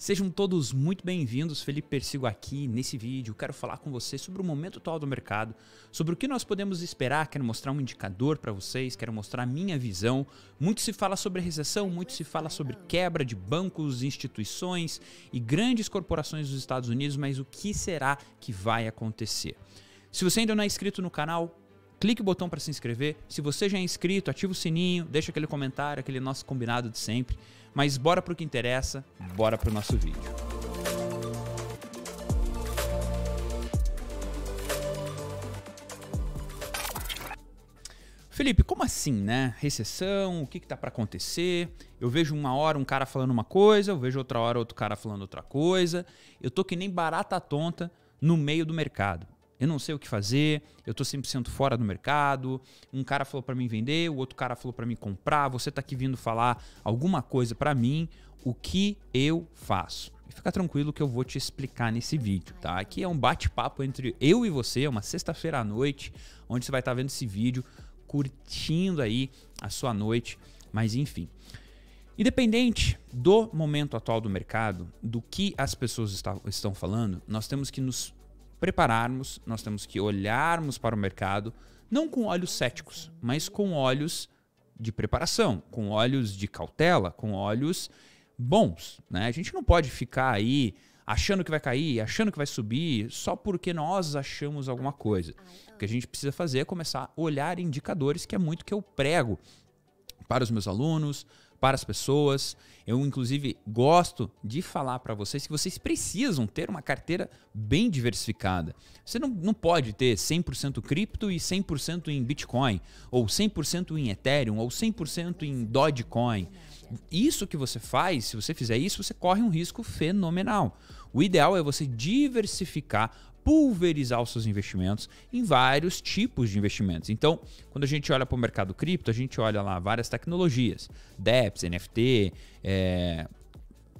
Sejam todos muito bem-vindos, Felipe Persigo aqui. Nesse vídeo quero falar com você sobre o momento atual do mercado, sobre o que nós podemos esperar, quero mostrar um indicador para vocês, quero mostrar a minha visão. Muito se fala sobre recessão, muito se fala sobre quebra de bancos, instituições e grandes corporações dos Estados Unidos, mas o que será que vai acontecer? Se você ainda não é inscrito no canal, clique o botão para se inscrever. Se você já é inscrito, ativa o sininho, deixa aquele comentário, aquele nosso combinado de sempre. Mas bora pro que interessa, bora pro nosso vídeo. Felipe, como assim, né? Recessão, o que, que tá para acontecer? Eu vejo uma hora um cara falando uma coisa, eu vejo outra hora outro cara falando outra coisa. Eu tô que nem barata tonta no meio do mercado eu não sei o que fazer, eu tô 100% fora do mercado, um cara falou para mim vender, o outro cara falou para mim comprar, você tá aqui vindo falar alguma coisa para mim, o que eu faço? E fica tranquilo que eu vou te explicar nesse vídeo, tá? Aqui é um bate-papo entre eu e você, é uma sexta-feira à noite, onde você vai estar tá vendo esse vídeo, curtindo aí a sua noite, mas enfim. Independente do momento atual do mercado, do que as pessoas está, estão falando, nós temos que nos prepararmos, nós temos que olharmos para o mercado, não com olhos céticos, mas com olhos de preparação, com olhos de cautela, com olhos bons. Né? A gente não pode ficar aí achando que vai cair, achando que vai subir, só porque nós achamos alguma coisa. O que a gente precisa fazer é começar a olhar indicadores, que é muito que eu prego para os meus alunos, para as pessoas. Eu, inclusive, gosto de falar para vocês que vocês precisam ter uma carteira bem diversificada. Você não, não pode ter 100% cripto e 100% em Bitcoin, ou 100% em Ethereum, ou 100% em Dogecoin. Isso que você faz, se você fizer isso, você corre um risco fenomenal. O ideal é você diversificar pulverizar os seus investimentos em vários tipos de investimentos. Então, quando a gente olha para o mercado cripto, a gente olha lá várias tecnologias, DEPs, NFT, é, eh,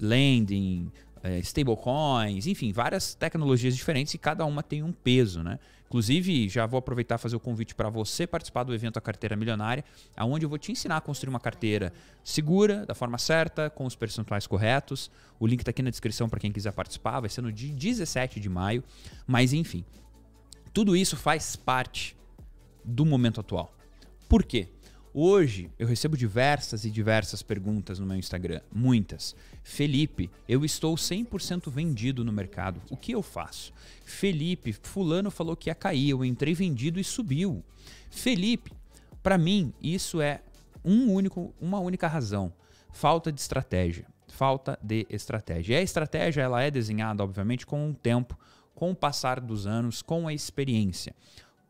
lending, é, stablecoins, enfim, várias tecnologias diferentes e cada uma tem um peso, né? Inclusive, já vou aproveitar e fazer o convite para você participar do evento A Carteira Milionária, aonde eu vou te ensinar a construir uma carteira segura, da forma certa, com os percentuais corretos. O link está aqui na descrição para quem quiser participar, vai ser no dia 17 de maio. Mas enfim, tudo isso faz parte do momento atual. Por quê? Hoje eu recebo diversas e diversas perguntas no meu Instagram, muitas. Felipe, eu estou 100% vendido no mercado, o que eu faço? Felipe, fulano falou que ia cair, eu entrei vendido e subiu. Felipe, para mim isso é um único, uma única razão, falta de estratégia, falta de estratégia. E a estratégia ela é desenhada obviamente com o tempo, com o passar dos anos, com a experiência.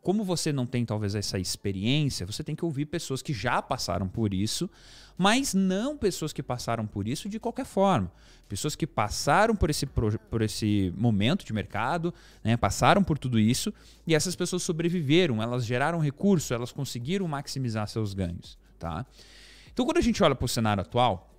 Como você não tem talvez essa experiência, você tem que ouvir pessoas que já passaram por isso, mas não pessoas que passaram por isso de qualquer forma. Pessoas que passaram por esse, por esse momento de mercado, né, passaram por tudo isso, e essas pessoas sobreviveram, elas geraram recurso, elas conseguiram maximizar seus ganhos. Tá? Então, quando a gente olha para o cenário atual,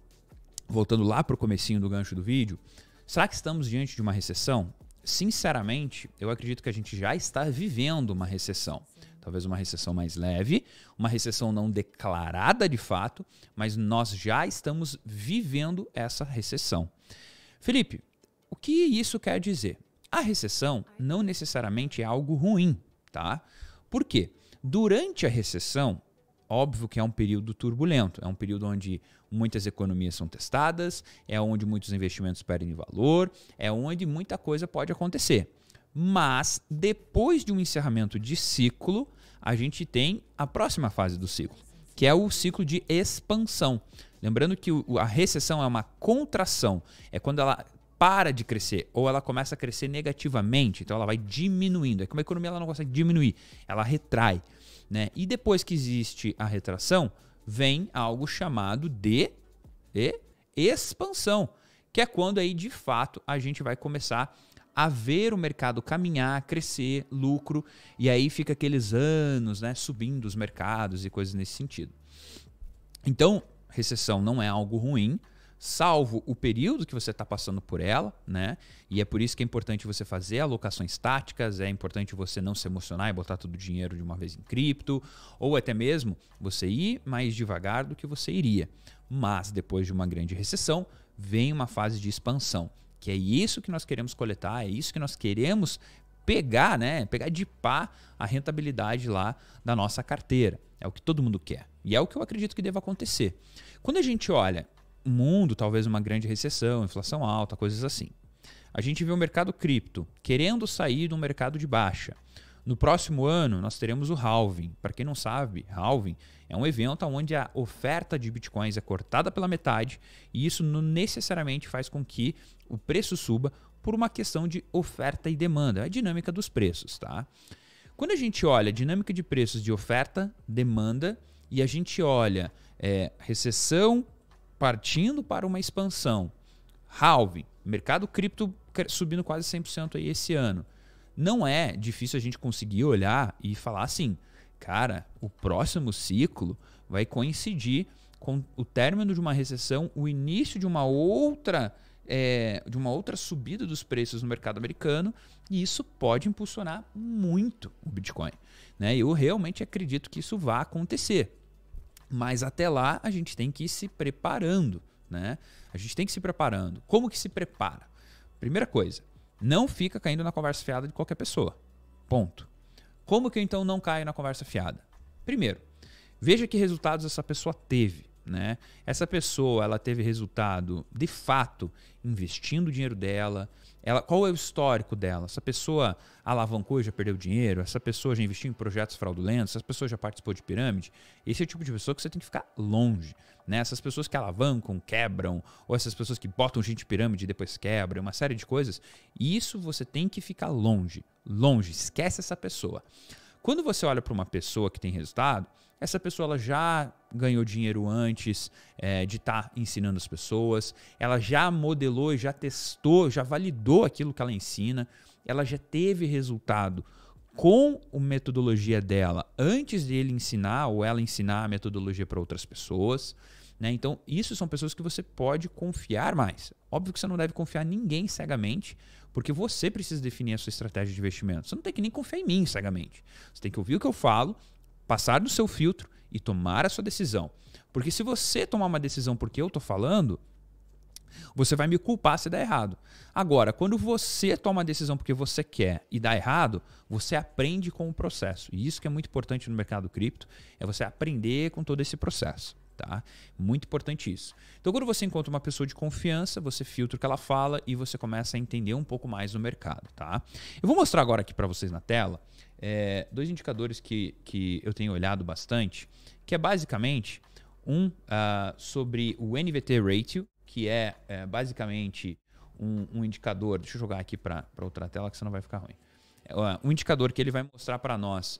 voltando lá para o comecinho do gancho do vídeo, será que estamos diante de uma recessão? sinceramente, eu acredito que a gente já está vivendo uma recessão. Talvez uma recessão mais leve, uma recessão não declarada de fato, mas nós já estamos vivendo essa recessão. Felipe, o que isso quer dizer? A recessão não necessariamente é algo ruim, tá? Por quê? Durante a recessão, óbvio que é um período turbulento, é um período onde muitas economias são testadas, é onde muitos investimentos perdem valor, é onde muita coisa pode acontecer. Mas depois de um encerramento de ciclo, a gente tem a próxima fase do ciclo, que é o ciclo de expansão. Lembrando que a recessão é uma contração, é quando ela para de crescer ou ela começa a crescer negativamente, então ela vai diminuindo. É como a economia ela não consegue diminuir, ela retrai, né? E depois que existe a retração, vem algo chamado de, de expansão, que é quando aí de fato a gente vai começar a ver o mercado caminhar, crescer, lucro, e aí fica aqueles anos, né, subindo os mercados e coisas nesse sentido. Então, recessão não é algo ruim, salvo o período que você está passando por ela, né? E é por isso que é importante você fazer alocações táticas, é importante você não se emocionar e botar todo o dinheiro de uma vez em cripto, ou até mesmo você ir mais devagar do que você iria. Mas depois de uma grande recessão, vem uma fase de expansão, que é isso que nós queremos coletar, é isso que nós queremos pegar, né? Pegar de pá a rentabilidade lá da nossa carteira. É o que todo mundo quer. E é o que eu acredito que deva acontecer. Quando a gente olha mundo, talvez uma grande recessão, inflação alta, coisas assim. A gente vê o mercado cripto querendo sair do mercado de baixa. No próximo ano, nós teremos o halving. Para quem não sabe, halving é um evento onde a oferta de bitcoins é cortada pela metade e isso necessariamente faz com que o preço suba por uma questão de oferta e demanda, é a dinâmica dos preços, tá? Quando a gente olha a dinâmica de preços de oferta, demanda e a gente olha é, recessão partindo para uma expansão. Halving, mercado cripto subindo quase 100% aí esse ano. Não é difícil a gente conseguir olhar e falar assim, cara, o próximo ciclo vai coincidir com o término de uma recessão, o início de uma outra é, de uma outra subida dos preços no mercado americano e isso pode impulsionar muito o Bitcoin. Né? Eu realmente acredito que isso vá acontecer. Mas até lá a gente tem que ir se preparando, né? A gente tem que ir se preparando. Como que se prepara? Primeira coisa, não fica caindo na conversa fiada de qualquer pessoa. Ponto. Como que eu então não caio na conversa fiada? Primeiro, veja que resultados essa pessoa teve, né? Essa pessoa, ela teve resultado de fato investindo o dinheiro dela, ela, qual é o histórico dela? Essa pessoa alavancou e já perdeu dinheiro? Essa pessoa já investiu em projetos fraudulentos? Essa pessoa já participou de pirâmide? Esse é o tipo de pessoa que você tem que ficar longe. Né? Essas pessoas que alavancam, quebram, ou essas pessoas que botam gente em pirâmide e depois quebram, uma série de coisas. Isso você tem que ficar longe. Longe. Esquece essa pessoa. Quando você olha para uma pessoa que tem resultado, essa pessoa ela já ganhou dinheiro antes é, de estar tá ensinando as pessoas, ela já modelou, já testou, já validou aquilo que ela ensina, ela já teve resultado com a metodologia dela antes de ele ensinar ou ela ensinar a metodologia para outras pessoas. Né? Então, isso são pessoas que você pode confiar mais. Óbvio que você não deve confiar em ninguém cegamente, porque você precisa definir a sua estratégia de investimento. Você não tem que nem confiar em mim cegamente. Você tem que ouvir o que eu falo, passar do seu filtro e tomar a sua decisão. Porque se você tomar uma decisão porque eu estou falando, você vai me culpar se der errado. Agora, quando você toma a decisão porque você quer e dá errado, você aprende com o processo. E isso que é muito importante no mercado cripto, é você aprender com todo esse processo. Tá? Muito importante isso. Então, quando você encontra uma pessoa de confiança, você filtra o que ela fala e você começa a entender um pouco mais do mercado. Tá? Eu vou mostrar agora aqui para vocês na tela é, dois indicadores que, que eu tenho olhado bastante, que é basicamente um uh, sobre o NVT Ratio, que é, é basicamente um, um, indicador. Deixa eu jogar aqui para outra tela que senão vai ficar ruim. É, um indicador que ele vai mostrar para nós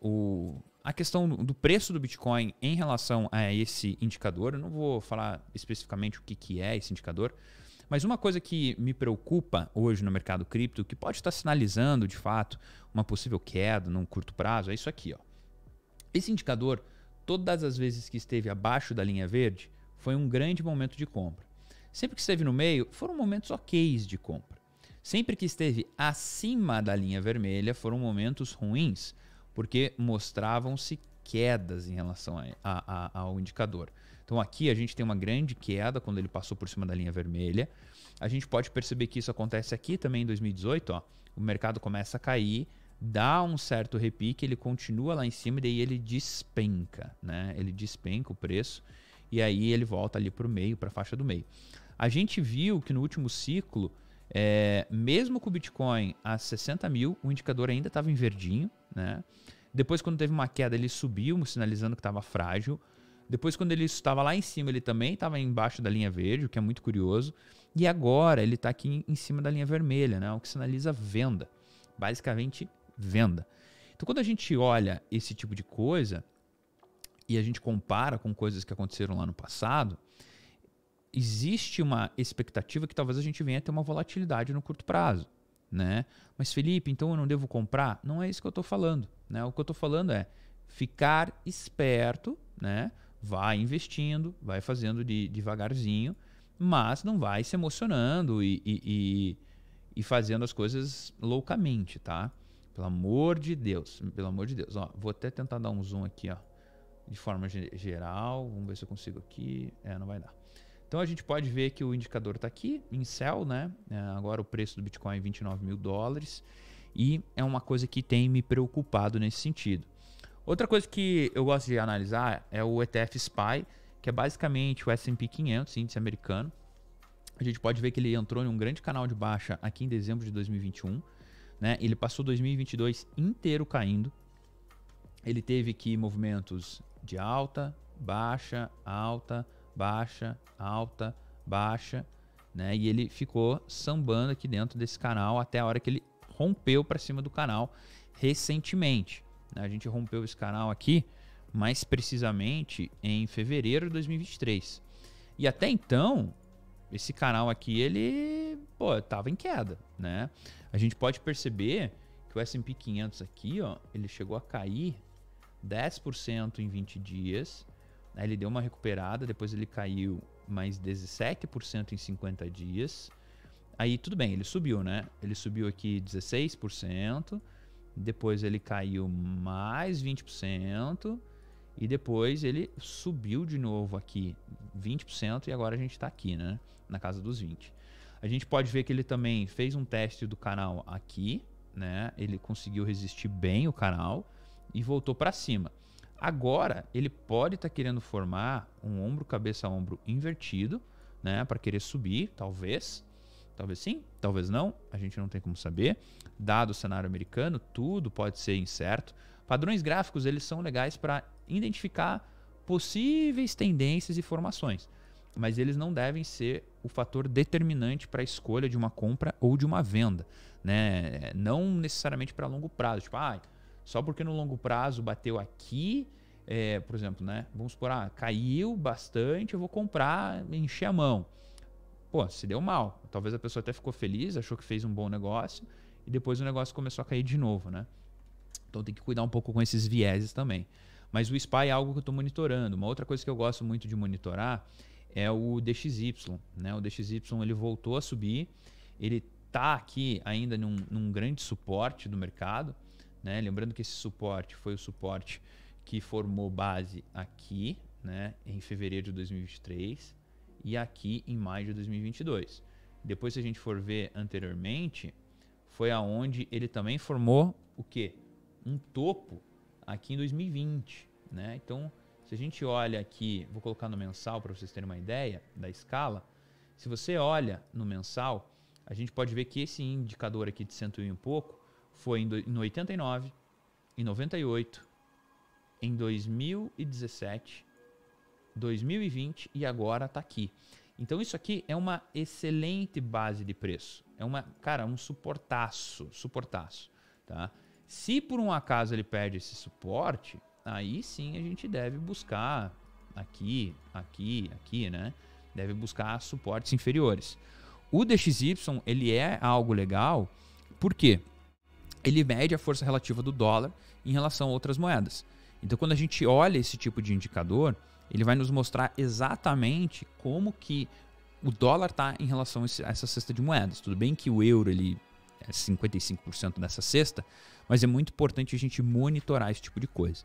o, a questão do preço do Bitcoin em relação a esse indicador. Eu não vou falar especificamente o que, que é esse indicador, mas uma coisa que me preocupa hoje no mercado cripto, que pode estar sinalizando de fato uma possível queda num curto prazo, é isso aqui. Ó. Esse indicador, todas as vezes que esteve abaixo da linha verde, foi um grande momento de compra. Sempre que esteve no meio, foram momentos ok de compra. Sempre que esteve acima da linha vermelha, foram momentos ruins, porque mostravam-se quedas em relação a, a, a, ao indicador. Então aqui a gente tem uma grande queda quando ele passou por cima da linha vermelha. A gente pode perceber que isso acontece aqui também em 2018, ó. O mercado começa a cair, dá um certo repique, ele continua lá em cima e daí ele despenca, né? Ele despenca o preço e aí ele volta ali para o meio, para a faixa do meio. A gente viu que no último ciclo, é, mesmo com o Bitcoin a 60 mil, o indicador ainda estava em verdinho, né? Depois, quando teve uma queda, ele subiu, sinalizando que estava frágil. Depois, quando ele estava lá em cima, ele também estava embaixo da linha verde, o que é muito curioso. E agora ele está aqui em cima da linha vermelha, né? o que sinaliza venda. Basicamente, venda. Então, quando a gente olha esse tipo de coisa e a gente compara com coisas que aconteceram lá no passado, existe uma expectativa que talvez a gente venha a ter uma volatilidade no curto prazo. Né? Mas, Felipe, então eu não devo comprar? Não é isso que eu estou falando. Né? O que eu estou falando é ficar esperto né? vai investindo, vai fazendo de, devagarzinho, mas não vai se emocionando e, e, e, e fazendo as coisas loucamente, tá? Pelo amor de Deus, pelo amor de Deus. Ó, vou até tentar dar um zoom aqui, ó, de forma geral. Vamos ver se eu consigo aqui. É, não vai dar. Então a gente pode ver que o indicador está aqui em céu, né? É, agora o preço do Bitcoin é 29 mil dólares e é uma coisa que tem me preocupado nesse sentido. Outra coisa que eu gosto de analisar é o ETF SPY, que é basicamente o S&P 500, índice americano. A gente pode ver que ele entrou em um grande canal de baixa aqui em dezembro de 2021. Né? Ele passou 2022 inteiro caindo. Ele teve que movimentos de alta, baixa, alta, baixa, alta, baixa, né? E ele ficou sambando aqui dentro desse canal até a hora que ele rompeu para cima do canal recentemente. Né? A gente rompeu esse canal aqui, mais precisamente em fevereiro de 2023. E até então, esse canal aqui, ele, pô, tava em queda, né? A gente pode perceber que o S&P 500 aqui, ó, ele chegou a cair 10% em 20 dias, aí ele deu uma recuperada, depois ele caiu mais 17% em 50 dias. Aí tudo bem, ele subiu, né? Ele subiu aqui 16%, depois ele caiu mais 20% e depois ele subiu de novo aqui 20% e agora a gente está aqui, né? Na casa dos 20. A gente pode ver que ele também fez um teste do canal aqui, né? Ele conseguiu resistir bem o canal e voltou para cima. Agora ele pode estar tá querendo formar um ombro cabeça ombro invertido, né? Para querer subir, talvez. Talvez sim, talvez não, a gente não tem como saber. Dado o cenário americano, tudo pode ser incerto. Padrões gráficos, eles são legais para identificar possíveis tendências e formações, mas eles não devem ser o fator determinante para a escolha de uma compra ou de uma venda, né? Não necessariamente para longo prazo, tipo, ah, só porque no longo prazo bateu aqui, é, por exemplo, né? Vamos supor, ah, caiu bastante, eu vou comprar, encher a mão pô, se deu mal. Talvez a pessoa até ficou feliz, achou que fez um bom negócio e depois o negócio começou a cair de novo, né? Então tem que cuidar um pouco com esses vieses também. Mas o SPY é algo que eu estou monitorando. Uma outra coisa que eu gosto muito de monitorar é o DXY, né? O DXY ele voltou a subir, ele está aqui ainda num, num, grande suporte do mercado, né? Lembrando que esse suporte foi o suporte que formou base aqui, né? Em fevereiro de 2023 e aqui em maio de 2022. Depois, se a gente for ver anteriormente, foi aonde ele também formou o que? Um topo aqui em 2020, né? Então, se a gente olha aqui, vou colocar no mensal para vocês terem uma ideia da escala. Se você olha no mensal, a gente pode ver que esse indicador aqui de 101 e pouco foi em 89, em 98, em 2017 2020 e agora está aqui. Então isso aqui é uma excelente base de preço. É uma, cara, um suportaço, suportaço, tá? Se por um acaso ele perde esse suporte, aí sim a gente deve buscar aqui, aqui, aqui, né? Deve buscar suportes inferiores. O DXY, ele é algo legal, porque ele mede a força relativa do dólar em relação a outras moedas. Então, quando a gente olha esse tipo de indicador, ele vai nos mostrar exatamente como que o dólar está em relação a essa cesta de moedas. Tudo bem que o euro ele é 55% dessa cesta, mas é muito importante a gente monitorar esse tipo de coisa.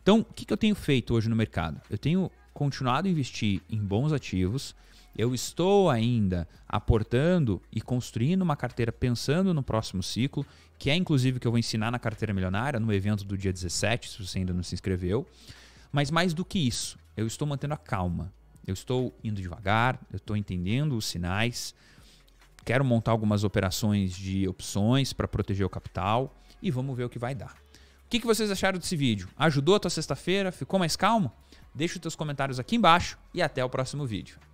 Então, o que, que eu tenho feito hoje no mercado? Eu tenho continuado a investir em bons ativos, eu estou ainda aportando e construindo uma carteira pensando no próximo ciclo, que é inclusive o que eu vou ensinar na carteira milionária, no evento do dia 17, se você ainda não se inscreveu. Mas mais do que isso, eu estou mantendo a calma. Eu estou indo devagar, eu estou entendendo os sinais. Quero montar algumas operações de opções para proteger o capital e vamos ver o que vai dar. O que, que vocês acharam desse vídeo? Ajudou a tua sexta-feira? Ficou mais calmo? Deixa os teus comentários aqui embaixo e até o próximo vídeo.